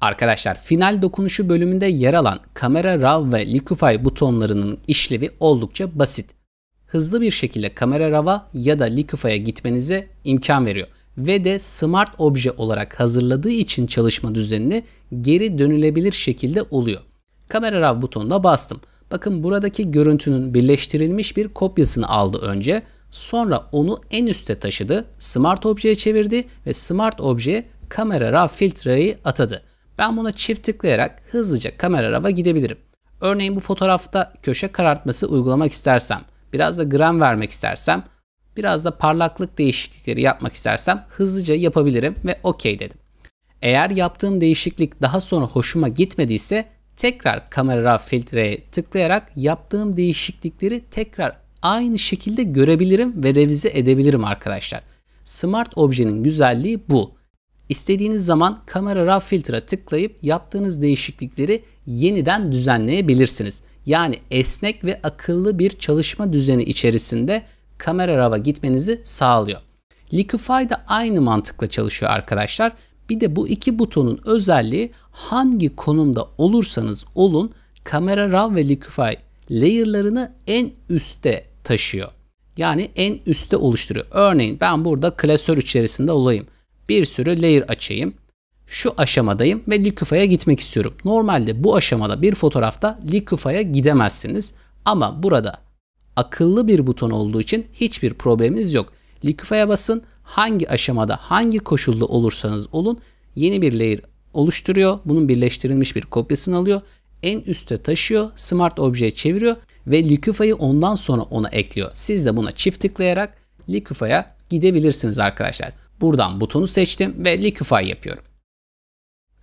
Arkadaşlar final dokunuşu bölümünde yer alan kamera RAW ve Liquify butonlarının işlevi oldukça basit. Hızlı bir şekilde kamera RAW'a ya da Liquify'a gitmenize imkan veriyor ve de smart obje olarak hazırladığı için çalışma düzenini geri dönülebilir şekilde oluyor. Kamera RAW butonuna bastım. Bakın buradaki görüntünün birleştirilmiş bir kopyasını aldı önce. Sonra onu en üste taşıdı, smart objeye çevirdi ve smart objeye kamera RAW filtreyi atadı. Ben buna çift tıklayarak hızlıca kamera rava gidebilirim. Örneğin bu fotoğrafta köşe karartması uygulamak istersem, biraz da gram vermek istersem, biraz da parlaklık değişiklikleri yapmak istersem hızlıca yapabilirim ve OK dedim. Eğer yaptığım değişiklik daha sonra hoşuma gitmediyse tekrar kamera raw filtreye tıklayarak yaptığım değişiklikleri tekrar aynı şekilde görebilirim ve revize edebilirim arkadaşlar. Smart objenin güzelliği bu. İstediğiniz zaman kamera RAW filtre tıklayıp yaptığınız değişiklikleri yeniden düzenleyebilirsiniz. Yani esnek ve akıllı bir çalışma düzeni içerisinde kamera RAW'a gitmenizi sağlıyor. Liquify da aynı mantıkla çalışıyor arkadaşlar. Bir de bu iki butonun özelliği hangi konumda olursanız olun kamera RAW ve Liquify layer'larını en üste taşıyor. Yani en üste oluşturuyor. Örneğin ben burada klasör içerisinde olayım bir sürü layer açayım. Şu aşamadayım ve Liquify'a gitmek istiyorum. Normalde bu aşamada bir fotoğrafta Liquify'a gidemezsiniz. Ama burada akıllı bir buton olduğu için hiçbir probleminiz yok. Liquify'a basın. Hangi aşamada, hangi koşulda olursanız olun yeni bir layer oluşturuyor. Bunun birleştirilmiş bir kopyasını alıyor. En üste taşıyor. Smart objeye çeviriyor ve Liquify'ı ondan sonra ona ekliyor. Siz de buna çift tıklayarak Liquify'a gidebilirsiniz arkadaşlar. Buradan butonu seçtim ve liquify yapıyorum.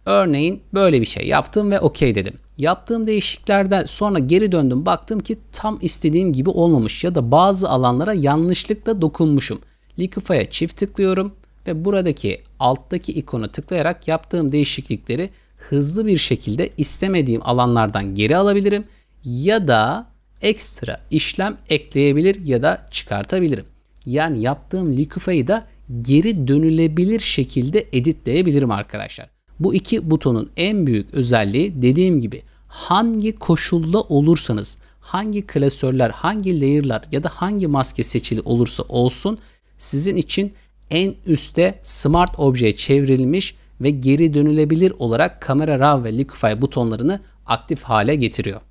Örneğin böyle bir şey yaptım ve okey dedim. Yaptığım değişikliklerden sonra geri döndüm baktım ki tam istediğim gibi olmamış ya da bazı alanlara yanlışlıkla dokunmuşum. Liquify'a çift tıklıyorum ve buradaki alttaki ikona tıklayarak yaptığım değişiklikleri hızlı bir şekilde istemediğim alanlardan geri alabilirim ya da ekstra işlem ekleyebilir ya da çıkartabilirim. Yani yaptığım liquify'ı da geri dönülebilir şekilde editleyebilirim arkadaşlar. Bu iki butonun en büyük özelliği dediğim gibi hangi koşulda olursanız, hangi klasörler, hangi layer'lar ya da hangi maske seçili olursa olsun sizin için en üste smart objeye çevrilmiş ve geri dönülebilir olarak kamera RAW ve Liquify butonlarını aktif hale getiriyor.